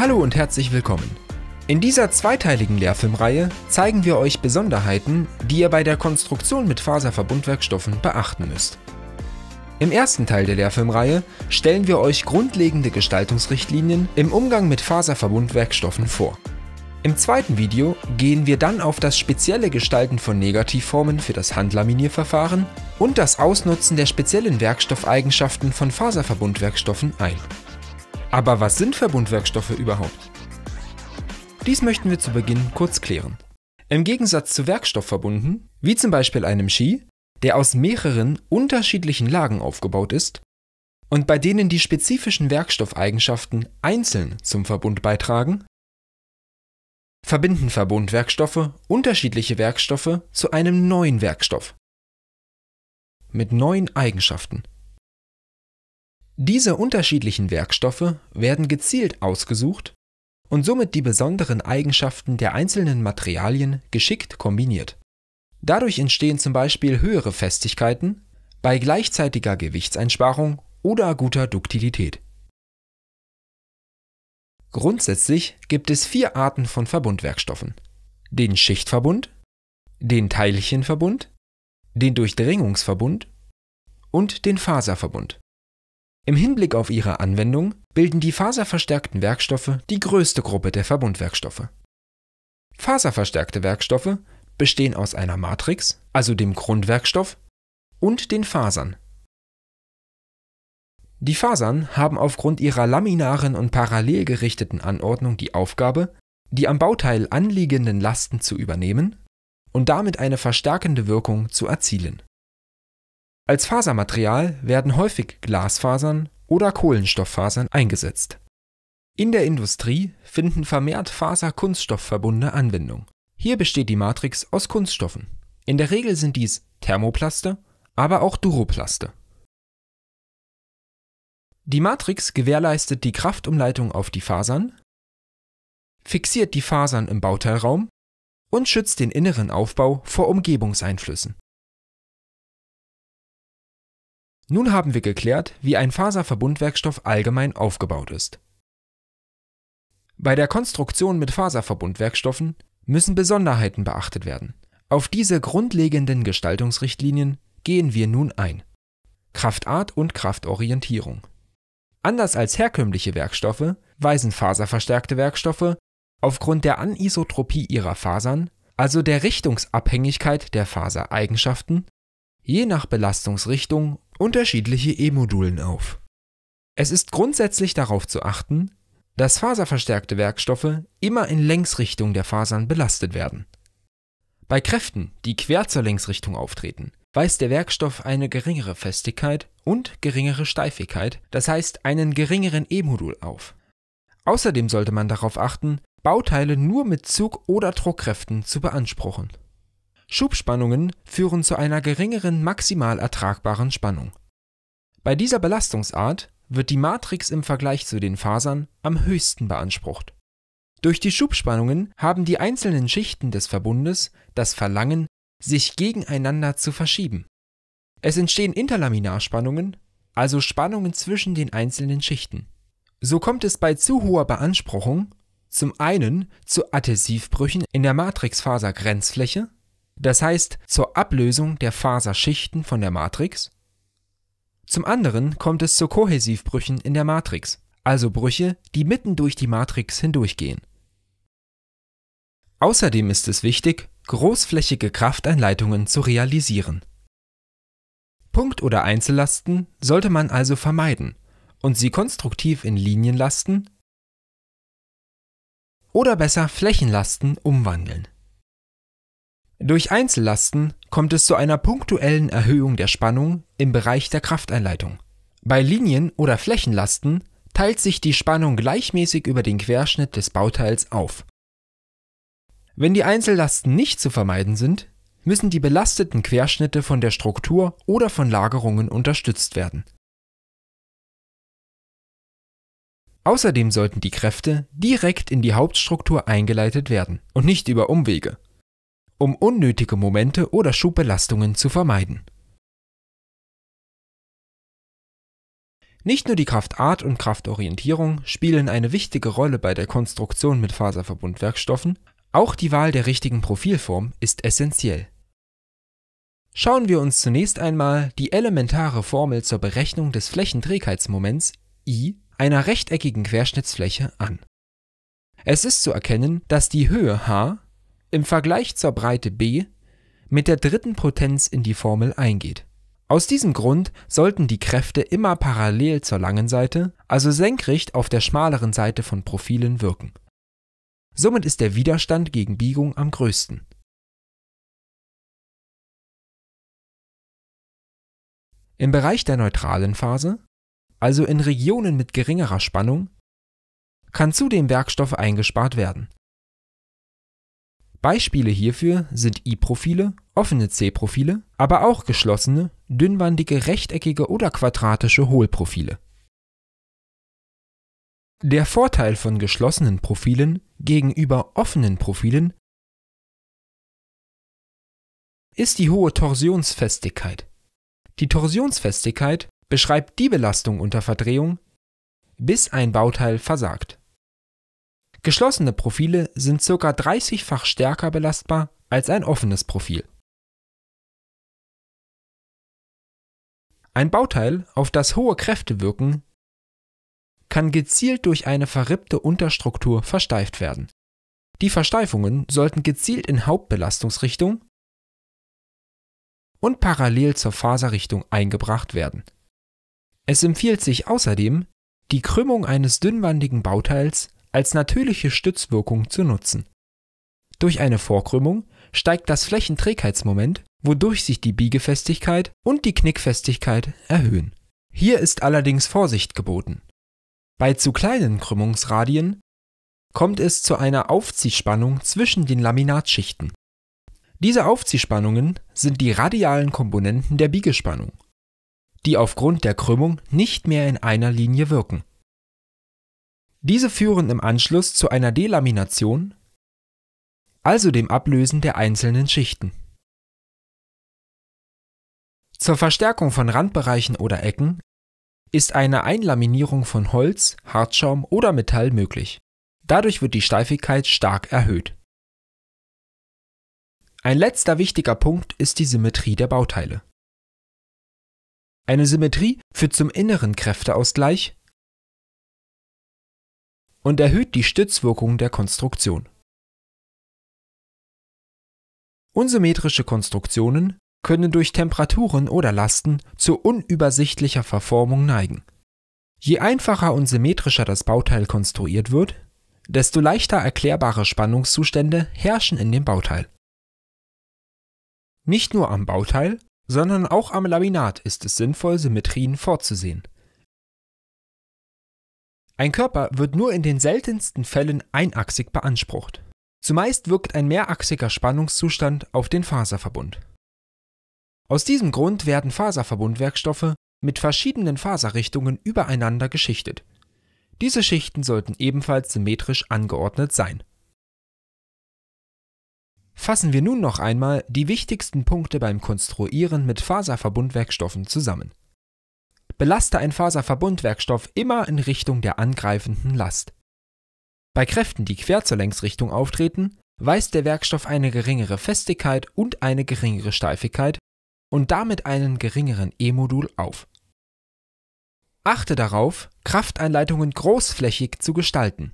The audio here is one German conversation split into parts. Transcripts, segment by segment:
Hallo und herzlich willkommen. In dieser zweiteiligen Lehrfilmreihe zeigen wir euch Besonderheiten, die ihr bei der Konstruktion mit Faserverbundwerkstoffen beachten müsst. Im ersten Teil der Lehrfilmreihe stellen wir euch grundlegende Gestaltungsrichtlinien im Umgang mit Faserverbundwerkstoffen vor. Im zweiten Video gehen wir dann auf das spezielle Gestalten von Negativformen für das Handlaminierverfahren und das Ausnutzen der speziellen Werkstoffeigenschaften von Faserverbundwerkstoffen ein. Aber was sind Verbundwerkstoffe überhaupt? Dies möchten wir zu Beginn kurz klären. Im Gegensatz zu Werkstoffverbunden, wie zum Beispiel einem Ski, der aus mehreren unterschiedlichen Lagen aufgebaut ist und bei denen die spezifischen Werkstoffeigenschaften einzeln zum Verbund beitragen, verbinden Verbundwerkstoffe unterschiedliche Werkstoffe zu einem neuen Werkstoff mit neuen Eigenschaften diese unterschiedlichen Werkstoffe werden gezielt ausgesucht und somit die besonderen Eigenschaften der einzelnen Materialien geschickt kombiniert. Dadurch entstehen zum Beispiel höhere Festigkeiten bei gleichzeitiger Gewichtseinsparung oder guter Duktilität. Grundsätzlich gibt es vier Arten von Verbundwerkstoffen. Den Schichtverbund, den Teilchenverbund, den Durchdringungsverbund und den Faserverbund. Im Hinblick auf ihre Anwendung bilden die faserverstärkten Werkstoffe die größte Gruppe der Verbundwerkstoffe. Faserverstärkte Werkstoffe bestehen aus einer Matrix, also dem Grundwerkstoff, und den Fasern. Die Fasern haben aufgrund ihrer laminaren und parallel gerichteten Anordnung die Aufgabe, die am Bauteil anliegenden Lasten zu übernehmen und damit eine verstärkende Wirkung zu erzielen als Fasermaterial werden häufig Glasfasern oder Kohlenstofffasern eingesetzt. In der Industrie finden vermehrt Faser-Kunststoffverbunde Anwendung. Hier besteht die Matrix aus Kunststoffen. In der Regel sind dies Thermoplaste, aber auch Duroplaste. Die Matrix gewährleistet die Kraftumleitung auf die Fasern, fixiert die Fasern im Bauteilraum und schützt den inneren Aufbau vor Umgebungseinflüssen. Nun haben wir geklärt, wie ein Faserverbundwerkstoff allgemein aufgebaut ist. Bei der Konstruktion mit Faserverbundwerkstoffen müssen Besonderheiten beachtet werden. Auf diese grundlegenden Gestaltungsrichtlinien gehen wir nun ein. Kraftart und Kraftorientierung. Anders als herkömmliche Werkstoffe weisen faserverstärkte Werkstoffe aufgrund der Anisotropie ihrer Fasern, also der Richtungsabhängigkeit der Fasereigenschaften, je nach Belastungsrichtung unterschiedliche E-Modulen auf. Es ist grundsätzlich darauf zu achten, dass faserverstärkte Werkstoffe immer in Längsrichtung der Fasern belastet werden. Bei Kräften, die quer zur Längsrichtung auftreten, weist der Werkstoff eine geringere Festigkeit und geringere Steifigkeit, das heißt einen geringeren E-Modul auf. Außerdem sollte man darauf achten, Bauteile nur mit Zug- oder Druckkräften zu beanspruchen. Schubspannungen führen zu einer geringeren maximal ertragbaren Spannung. Bei dieser Belastungsart wird die Matrix im Vergleich zu den Fasern am höchsten beansprucht. Durch die Schubspannungen haben die einzelnen Schichten des Verbundes das Verlangen, sich gegeneinander zu verschieben. Es entstehen Interlaminarspannungen, also Spannungen zwischen den einzelnen Schichten. So kommt es bei zu hoher Beanspruchung zum einen zu Adhesivbrüchen in der Matrixfasergrenzfläche das heißt zur Ablösung der Faserschichten von der Matrix. Zum anderen kommt es zu Kohäsivbrüchen in der Matrix, also Brüche, die mitten durch die Matrix hindurchgehen. Außerdem ist es wichtig, großflächige Krafteinleitungen zu realisieren. Punkt- oder Einzellasten sollte man also vermeiden und sie konstruktiv in Linienlasten oder besser Flächenlasten umwandeln. Durch Einzellasten kommt es zu einer punktuellen Erhöhung der Spannung im Bereich der Krafteinleitung. Bei Linien- oder Flächenlasten teilt sich die Spannung gleichmäßig über den Querschnitt des Bauteils auf. Wenn die Einzellasten nicht zu vermeiden sind, müssen die belasteten Querschnitte von der Struktur oder von Lagerungen unterstützt werden. Außerdem sollten die Kräfte direkt in die Hauptstruktur eingeleitet werden und nicht über Umwege, um unnötige Momente oder Schubbelastungen zu vermeiden. Nicht nur die Kraftart und Kraftorientierung spielen eine wichtige Rolle bei der Konstruktion mit Faserverbundwerkstoffen, auch die Wahl der richtigen Profilform ist essentiell. Schauen wir uns zunächst einmal die elementare Formel zur Berechnung des Flächenträgheitsmoments I einer rechteckigen Querschnittsfläche an. Es ist zu erkennen, dass die Höhe h im Vergleich zur Breite b mit der dritten Potenz in die Formel eingeht. Aus diesem Grund sollten die Kräfte immer parallel zur langen Seite, also senkrecht auf der schmaleren Seite von Profilen wirken. Somit ist der Widerstand gegen Biegung am größten. Im Bereich der neutralen Phase, also in Regionen mit geringerer Spannung, kann zudem Werkstoff eingespart werden Beispiele hierfür sind I-Profile, offene C-Profile, aber auch geschlossene, dünnwandige rechteckige oder quadratische Hohlprofile. Der Vorteil von geschlossenen Profilen gegenüber offenen Profilen ist die hohe Torsionsfestigkeit. Die Torsionsfestigkeit beschreibt die Belastung unter Verdrehung, bis ein Bauteil versagt. Geschlossene Profile sind ca. 30-fach stärker belastbar als ein offenes Profil. Ein Bauteil, auf das hohe Kräfte wirken, kann gezielt durch eine verrippte Unterstruktur versteift werden. Die Versteifungen sollten gezielt in Hauptbelastungsrichtung und parallel zur Faserrichtung eingebracht werden. Es empfiehlt sich außerdem, die Krümmung eines dünnwandigen Bauteils als natürliche Stützwirkung zu nutzen. Durch eine Vorkrümmung steigt das Flächenträgheitsmoment, wodurch sich die Biegefestigkeit und die Knickfestigkeit erhöhen. Hier ist allerdings Vorsicht geboten. Bei zu kleinen Krümmungsradien kommt es zu einer Aufziehspannung zwischen den Laminatschichten. Diese Aufziehspannungen sind die radialen Komponenten der Biegespannung, die aufgrund der Krümmung nicht mehr in einer Linie wirken. Diese führen im Anschluss zu einer Delamination, also dem Ablösen der einzelnen Schichten. Zur Verstärkung von Randbereichen oder Ecken ist eine Einlaminierung von Holz, Hartschaum oder Metall möglich. Dadurch wird die Steifigkeit stark erhöht. Ein letzter wichtiger Punkt ist die Symmetrie der Bauteile. Eine Symmetrie führt zum inneren Kräfteausgleich und erhöht die Stützwirkung der Konstruktion. Unsymmetrische Konstruktionen können durch Temperaturen oder Lasten zu unübersichtlicher Verformung neigen. Je einfacher und symmetrischer das Bauteil konstruiert wird, desto leichter erklärbare Spannungszustände herrschen in dem Bauteil. Nicht nur am Bauteil, sondern auch am Laminat ist es sinnvoll, Symmetrien vorzusehen. Ein Körper wird nur in den seltensten Fällen einachsig beansprucht. Zumeist wirkt ein mehrachsiger Spannungszustand auf den Faserverbund. Aus diesem Grund werden Faserverbundwerkstoffe mit verschiedenen Faserrichtungen übereinander geschichtet. Diese Schichten sollten ebenfalls symmetrisch angeordnet sein. Fassen wir nun noch einmal die wichtigsten Punkte beim Konstruieren mit Faserverbundwerkstoffen zusammen belaste ein Faserverbundwerkstoff immer in Richtung der angreifenden Last. Bei Kräften, die quer zur Längsrichtung auftreten, weist der Werkstoff eine geringere Festigkeit und eine geringere Steifigkeit und damit einen geringeren E-Modul auf. Achte darauf, Krafteinleitungen großflächig zu gestalten,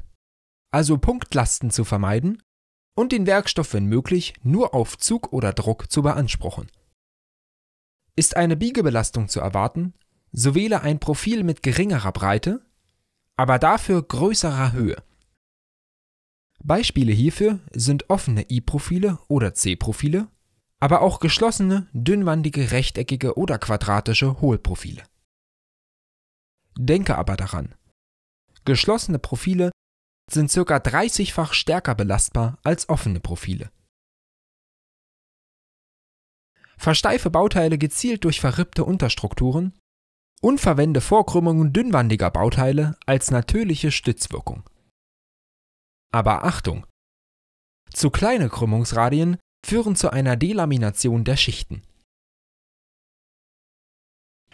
also Punktlasten zu vermeiden und den Werkstoff, wenn möglich, nur auf Zug oder Druck zu beanspruchen. Ist eine Biegebelastung zu erwarten, so wähle ein Profil mit geringerer Breite, aber dafür größerer Höhe. Beispiele hierfür sind offene I-Profile oder C-Profile, aber auch geschlossene, dünnwandige, rechteckige oder quadratische Hohlprofile. Denke aber daran, geschlossene Profile sind ca. 30-fach stärker belastbar als offene Profile. Versteife Bauteile gezielt durch verrippte Unterstrukturen und verwende Vorkrümmungen dünnwandiger Bauteile als natürliche Stützwirkung. Aber Achtung! Zu kleine Krümmungsradien führen zu einer Delamination der Schichten.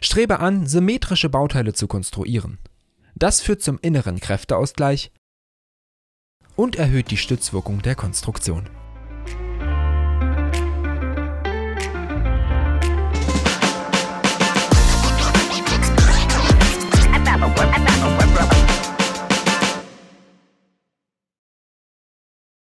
Strebe an, symmetrische Bauteile zu konstruieren. Das führt zum inneren Kräfteausgleich und erhöht die Stützwirkung der Konstruktion.